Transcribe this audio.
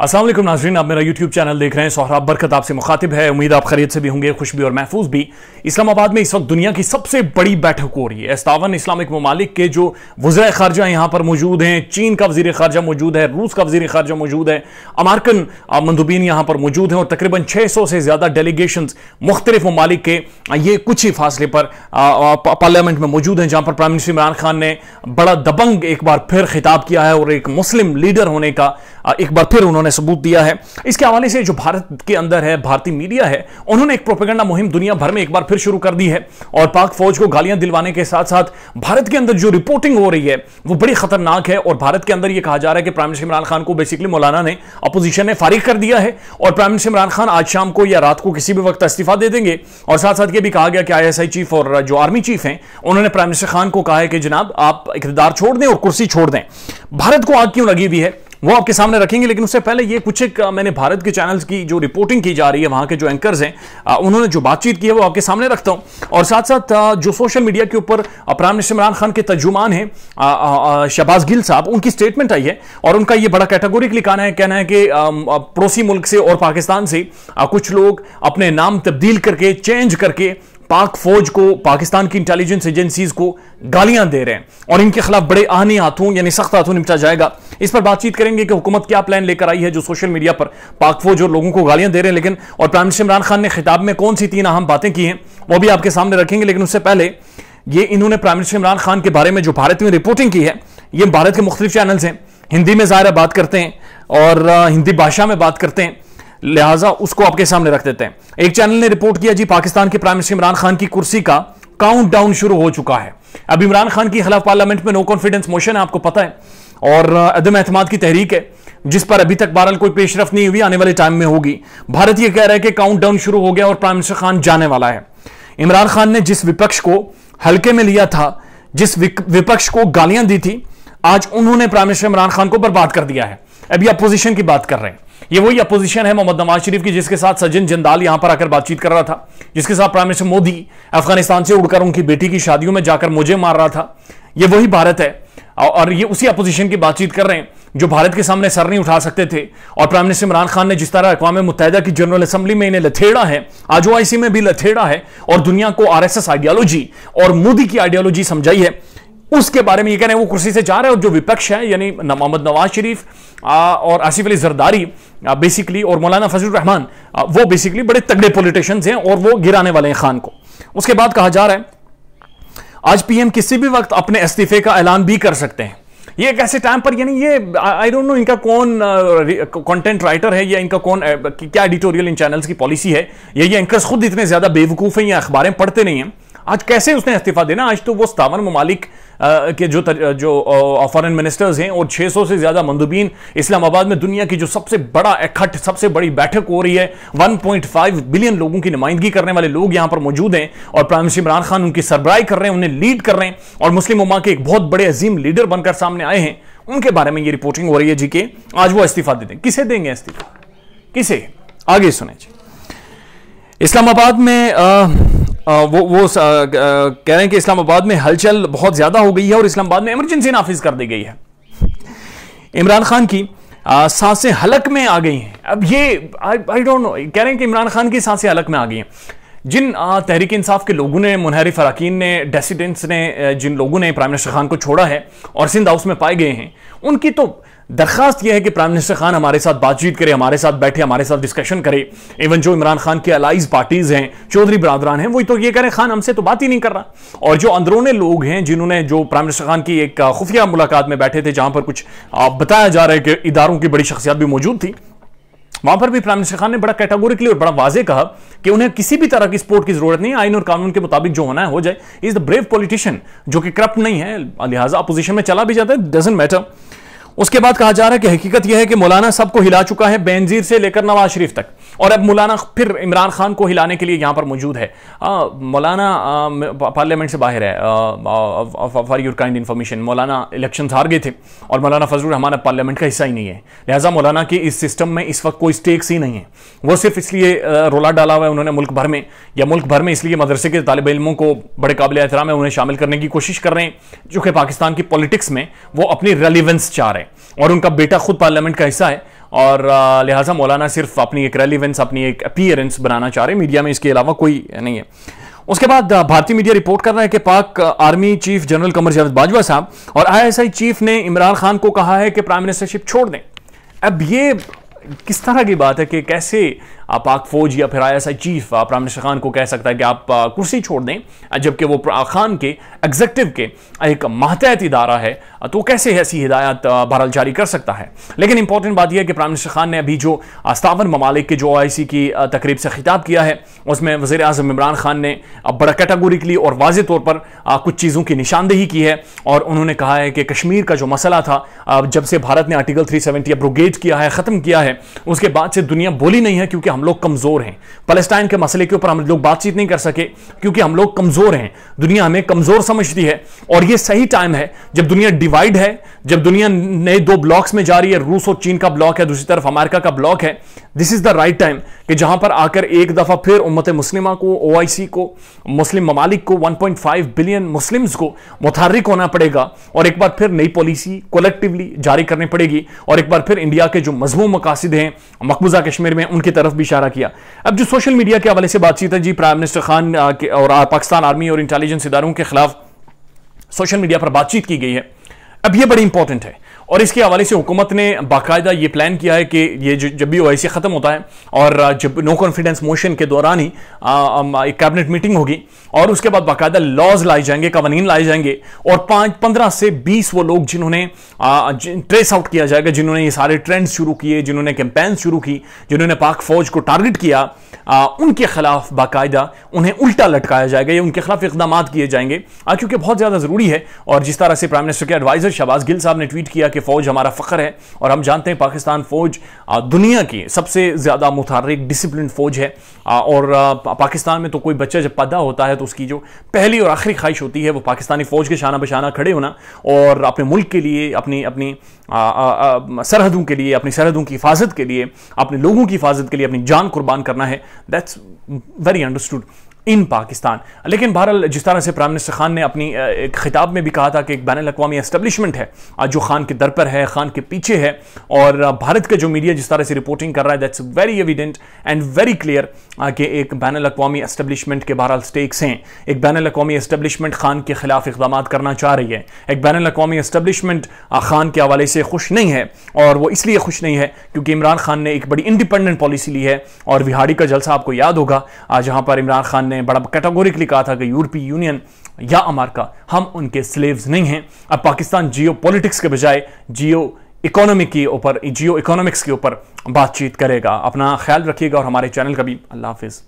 असल नाजरीन आप मेरा यूट्यूब चैनल देख रहे हैं सोहराब बरकत आपसे मुखातिब है उम्मीद आप खरीद से भी होंगे खुश भी और महफूज भी इस्लामाबाद में इस वक्त दुनिया की सबसे बड़ी बैठक हो रही है एस्तावन इस्लामिक ममालिक के जो वज्र खारजा यहाँ पर मौजूद हैं चीन का वजीर खारजा मौजूद है रूस का वजीर खारजा मौजूद है अमारकन मंदुबीन यहाँ पर मौजूद हैं और तकरीबन छः सौ से ज़्यादा डेलीगेशन मुख्तलिफ ममालिक के ये कुछ ही फासले पर पार्लियामेंट में मौजूद हैं जहाँ पर प्राइम मिनिस्टर इमरान खान ने बड़ा दबंग एक बार फिर खिताब किया है और एक मुस्लिम लीडर होने का एक बार फिर उन्होंने उन्होंने सबूत दिया है इसके हवाले से जो भारत के अंदर है भारतीय मीडिया है उन्होंने एक प्रोपेगेंडा मुहिम दुनिया भर में एक बार फिर शुरू कर दी है और पाक फौज को गालियां दिलवाने के साथ साथ भारत के अंदर जो रिपोर्टिंग हो रही है वो बड़ी खतरनाक है और भारत के अंदर यह कहा जा रहा है कि प्राइम मिनिस्टर इमरान खान को बेसिकली मौलाना ने अपोजिशन ने फारिग कर दिया है और प्राइम मिनिस्टर इमरान खान आज शाम को या रात को किसी भी वक्त इस्तीफा दे देंगे और साथ साथ ये भी कहा गया कि आईएसआई चीफ और जो आर्मी चीफ हैं उन्होंने प्राइम मिनिस्टर खान को कहा है कि जनाब आप इकतदार छोड़ दें और कुर्सी छोड़ दें भारत को आग क्यों लगी हुई है वो आपके सामने रखेंगे लेकिन उससे पहले ये कुछ एक मैंने भारत के चैनल्स की जो रिपोर्टिंग की जा रही है वहाँ के जो एंकर्स हैं उन्होंने जो बातचीत की है वो आपके सामने रखता हूँ और साथ साथ जो सोशल मीडिया के ऊपर प्राइम मिनिस्टर इमरान खान के तर्जुमान हैं शहबाज गिल साहब उनकी स्टेटमेंट आई है और उनका ये बड़ा कैटेगोरिकली कहना है कहना है कि पड़ोसी मुल्क से और पाकिस्तान से कुछ लोग अपने नाम तब्दील करके चेंज करके पाक फौज को पाकिस्तान की इंटेलिजेंस एजेंसीज को गालियां दे रहे हैं और इनके खिलाफ बड़े आने हाथों यानी सख्त हाथों निपटा जाएगा इस पर बातचीत करेंगे कि हुकूमत क्या प्लान लेकर आई है जो सोशल मीडिया पर पाक फौज और लोगों को गालियां दे रहे हैं लेकिन और प्राइम मिनिस्टर इमरान खान ने खिताब में कौन सी तीन अहम बातें की हैं वो भी आपके सामने रखेंगे लेकिन उससे पहले ये इन्होंने प्राइम मिनिस्टर इमरान खान के बारे में जो भारत में रिपोर्टिंग की है ये भारत के मुख्तलिफ चैनल्स हैं हिंदी में ज़ाहिर बात करते हैं और हिंदी भाषा में बात करते हैं लिहाजा उसको आपके सामने रख देते हैं एक चैनल ने रिपोर्ट किया जी पाकिस्तान के प्राइम मिनिस्टर इमरान खान की कुर्सी का डाउन शुरू हो चुका है अब इमरान खान की खिलाफ पार्लियामेंट में नो कॉन्फिडेंस मोशन है आपको पता है और अदम एतमाद की तहरीक है जिस पर अभी तक बहरहाल कोई पेशरफ नहीं हुई आने वाले टाइम में होगी भारत यह कह रहा है कि काउंट डाउन शुरू हो गया और प्राइम मिनिस्टर खान जाने वाला है इमरान खान ने जिस विपक्ष को हल्के में लिया था जिस विपक्ष को गालियां दी थी आज उन्होंने प्राइम मिनिस्टर इमरान खान को बर्बाद कर दिया है अभी अपोजिशन की बात कर रहे हैं ये वही अपोजिशन है मोहम्मद नवाज शरीफ की जिसके साथ सज्जन जिंदाल यहां पर आकर बातचीत कर रहा था जिसके साथ प्राइम मिनिस्टर मोदी अफगानिस्तान से उड़कर उनकी बेटी की शादियों में जाकर मुझे मार रहा था ये वही भारत है और ये उसी अपोजिशन की बातचीत कर रहे हैं जो भारत के सामने सर नहीं उठा सकते थे और प्राइम मिनिस्टर इमरान खान ने जिस तरह अकवा मुतहदा की जनरल असेंबली में इन्हें लथेड़ा है आज ओ में भी लथेड़ा है और दुनिया को आरएसएस आइडियोलॉजी और मोदी की आइडियोलॉजी समझाई है उसके बारे में ये कह रहे हैं वो कुर्सी से जा रहे हैं और जो विपक्ष है यानी मोहम्मद नवाज शरीफ और आसिफ अली जरदारी बेसिकली और मौलाना फजल रहमान वो बेसिकली बड़े तगड़े पॉलिटिशियंस हैं और वो गिराने वाले हैं खान को उसके बाद कहा जा रहा है आज पीएम किसी भी वक्त अपने इस्तीफे का ऐलान भी कर सकते हैं ये एक ऐसे टाइम पर यानी ये आई डोंट नो इनका कौन कंटेंट राइटर है या इनका कौन क्या एडिटोरियल इन चैनल्स की पॉलिसी है या ये एंकर्स खुद इतने ज्यादा बेवकूफ हैं या अखबारें पढ़ते नहीं हैं आज कैसे उसने इस्तीफा देना आज तो वो सतावन ममालिक के जो तर, जो फॉरेन मिनिस्टर्स हैं और 600 से ज़्यादा मंदुबीन इस्लामाबाद में दुनिया की जो सबसे बड़ा इकट्ठ सबसे बड़ी बैठक हो रही है 1.5 बिलियन लोगों की नुमाइंदगी करने वाले लोग यहां पर मौजूद हैं और प्राइम मिनिस्टर इमरान खान उनकी सरबराही कर रहे हैं उन्हें लीड कर रहे हैं और मुस्लिम उमा के एक बहुत बड़े अजीम लीडर बनकर सामने आए हैं उनके बारे में ये रिपोर्टिंग हो रही है जी के आज वो इस्तीफा दे दें किसे देंगे इस्तीफा किसे आगे सुने जी इस्लामाबाद में आ, वो वो कह रहे हैं कि इस्लामाबाद में हलचल बहुत ज़्यादा हो गई है और इस्लामाबाद में इमरजेंसी नाफिज कर दी गई है इमरान खान की सांसें हलक में आ गई हैं अब ये आई डोंट नो कह रहे हैं कि इमरान खान की सांसें हलक में आ गई हैं जिन तहरीक इंसाफ के लोगों ने मुनहरी फराकीन ने डेसीडेंट्स ने जिन लोगों ने प्राइम मिनिस्टर खान को छोड़ा है और सिंध हाउस में पाए गए हैं उनकी तो दरखास्त यह है कि प्राइम मिनिस्टर खान हमारे साथ बातचीत करें हमारे साथ बैठे हमारे साथ डिस्कशन करें इवन जो इमरान खान के अलाइज पार्टीज हैं चौधरी बरादरान हैं वही तो ये करें खान हमसे तो बात ही नहीं कर रहा और जो अंदरूने लोग हैं जिन्होंने जो प्राइम मिनिस्टर खान की एक खुफिया मुलाकात में बैठे थे जहां पर कुछ बताया जा रहा है कि इदारों की बड़ी शख्सियात भी मौजूद थी वहां पर भी प्राइम मिनिस्टर खान ने बड़ा कैटेगोरिकली और बड़ा वाजे कहा कि उन्हें किसी भी तरह की सपोर्ट की जरूरत नहीं आइन और कानून के मुताबिक जो होना है हो जाए इज द ब्रेव पॉलिटिशियन जो कि करप्ट नहीं है लिहाजा अपोजिशन में चला भी जाता है डजेंट मैटर उसके बाद कहा जा रहा है कि हकीकत यह है कि मौलाना सबको हिला चुका है बेनजीर से लेकर नवाज शरीफ तक और अब मौलाना फिर इमरान खान को हिलाने के लिए यहाँ पर मौजूद है मौलाना पार्लियामेंट से बाहर है फॉर योर काइंड इन्फॉर्मेशन मौलाना इलेक्शन हार गए थे और मौलाना फजल हमारा पार्लियामेंट का हिस्सा ही नहीं है लिहाजा मौलाना की इस सिस्टम में इस वक्त कोई स्टेक्स ही नहीं है वो सिर्फ इसलिए रोला डाला हुआ है उन्होंने मुल्क भर में या मुल्क भर में इसलिए मदरसे के तालब इलमों को बड़े काबिल एहतराम है उन्हें शामिल करने की कोशिश कर रहे हैं जो कि पाकिस्तान की पॉलिटिक्स में वो अपनी रेलिवेंस चाह रहे हैं और उनका बेटा खुद पार्लियामेंट का हिस्सा है और लिहाजा मौलाना सिर्फ अपनी एक रेलिवेंस अपनी एक अपियरेंस बनाना चाह रहे हैं मीडिया में इसके अलावा कोई नहीं है उसके बाद भारतीय मीडिया रिपोर्ट कर रहा है कि Pak army chief general Qamar Javed Bajwa साहब और आईएसआई चीफ ने इमरान खान को कहा है कि प्राइम मिनिस्टरशिप छोड़ दें अब ये किस तरह की बात है कि कैसे पाक फौज या फिर I chief prime minister Khan को कह सकता है कि आप कुर्सी छोड़ दें जबकि वो खान के एग्जेक्टिव के एक माहतहत इदारा है तो कैसे ऐसी हिदायत बहरहाल जारी कर सकता है लेकिन इंपॉर्टेंट बात यह है कि प्राइम मिनिस्टर खान ने अभी जो सतावन ममालिक के जो आई की तकरीब से खिताब किया है उसमें वजीर अजम इमरान खान ने बड़ा कैटागोरिकली और वाज तौर पर कुछ चीज़ों की निशानदेही की है और उन्होंने कहा है कि कश्मीर का जो मसला था जब से भारत ने आर्टिकल थ्री सेवेंटी अप्रोगेट किया है ख़त्म किया है उसके बाद से दुनिया बोली नहीं है क्योंकि हम लोग कमजोर हैं पलेस्टाइन के मसले के ऊपर हम लोग बातचीत नहीं कर सके क्योंकि हम लोग कमजोर हैं दुनिया हमें कमजोर समझती है और यह सही टाइम है जब दुनिया डिवाइड है जब दुनिया नए दो ब्लॉक्स में जा रही है रूस और चीन का ब्लॉक है दूसरी तरफ अमेरिका का ब्लॉक है this is the right time कि जहां पर आकर एक दफा फिर उम्मत मुस्लिमा को ओ को मुस्लिम ममालिक को 1.5 बिलियन मुस्लिम्स को मुतहरिक होना पड़ेगा और एक बार फिर नई पॉलिसी कलेक्टिवली जारी करनी पड़ेगी और एक बार फिर इंडिया के जो मजमू मकासद हैं मकबूजा कश्मीर में उनकी तरफ भी इशारा किया अब जो सोशल मीडिया के हवाले से बातचीत है जी प्राइम मिनिस्टर खान और पाकिस्तान आर्मी और इंटेलिजेंस इदारों के खिलाफ सोशल मीडिया पर बातचीत की गई है अब यह बड़ी इंपॉर्टेंट है और इसके हवाले से हुकूमत ने बाकायदा ये प्लान किया है कि ये जब भी ओ ख़त्म होता है और जब नो कॉन्फिडेंस मोशन के दौरान ही एक कैबिनेट मीटिंग होगी और उसके बाद बाकायदा लॉज लाए जाएंगे कवानीन लाए जाएंगे और पाँच पंद्रह से बीस वो लोग जिन्होंने ट्रेस आउट किया जाएगा जिन्होंने ये सारे ट्रेंड्स शुरू किए जिन्होंने कैंपेन शुरू की जिन्होंने पाक फौज को टारगेट किया आ, उनके खिलाफ बाकायदा उन्हें उल्टा लटकाया जाएगा या उनके खिलाफ इकदाम किए जाएंगे क्योंकि बहुत ज़्यादा ज़रूरी है और जिस तरह से प्राइम मिनिस्टर के एडवाइजर शहबाज गिल साहब ने ट्वीट किया कि कि फ़ौज हमारा फ़ख्र है और हम जानते हैं पाकिस्तान फ़ौज दुनिया की सबसे ज़्यादा मुतहरिक डिसिप्लिन फ़ौज है और पाकिस्तान में तो कोई बच्चा जब पैदा होता है तो उसकी जो पहली और आखिरी ख्वाहिश होती है वो पाकिस्तानी फ़ौज के शाना बशाना खड़े होना और अपने मुल्क के लिए अपनी अपनी सरहदों के लिए अपनी सरहदों की हिफाजत के लिए अपने लोगों की हिफाजत के लिए अपनी जान कुर्बान करना है that's very understood in Pakistan लेकिन बहरहाल जिस तरह से प्राइम मिनिस्टर खान ने अपनी एक खिताब में भी कहा था कि एक बैन अवी एस्टेब्लिशमेंट है आज जो खान के दर पर है खान के पीछे है और भारत का जो मीडिया जिस तरह से रिपोर्टिंग कर रहा है that's very evident and very clear कि एक बैन अवी एस्टेब्लिशमेंट के बहरहाल स्टेक्स हैं एक बैन अवी एस्टेब्लिशमेंट खान के खिलाफ इकदाम करना चाह रही है एक बैन अवी एस्टेब्लिशमेंट खान के हवाले से खुश नहीं है और वो इसलिए खुश नहीं है क्योंकि इमरान खान ने एक बड़ी इंडिपेंडेंट पॉलिसी ली है और विहाड़ी का जलसा आपको याद होगा जहां पर इमरान खान ने ने बड़ा कैटेगोरिकली कहा था कि यूरोपीय यूनियन या अमेरिका हम उनके स्लेव्स नहीं हैं अब पाकिस्तान जियो पॉलिटिक्स के बजाय जियो इकोनॉमी के ऊपर जियो इकोनॉमिक्स के ऊपर बातचीत करेगा अपना ख्याल रखिएगा और हमारे चैनल का भी अल्लाह हाफिज़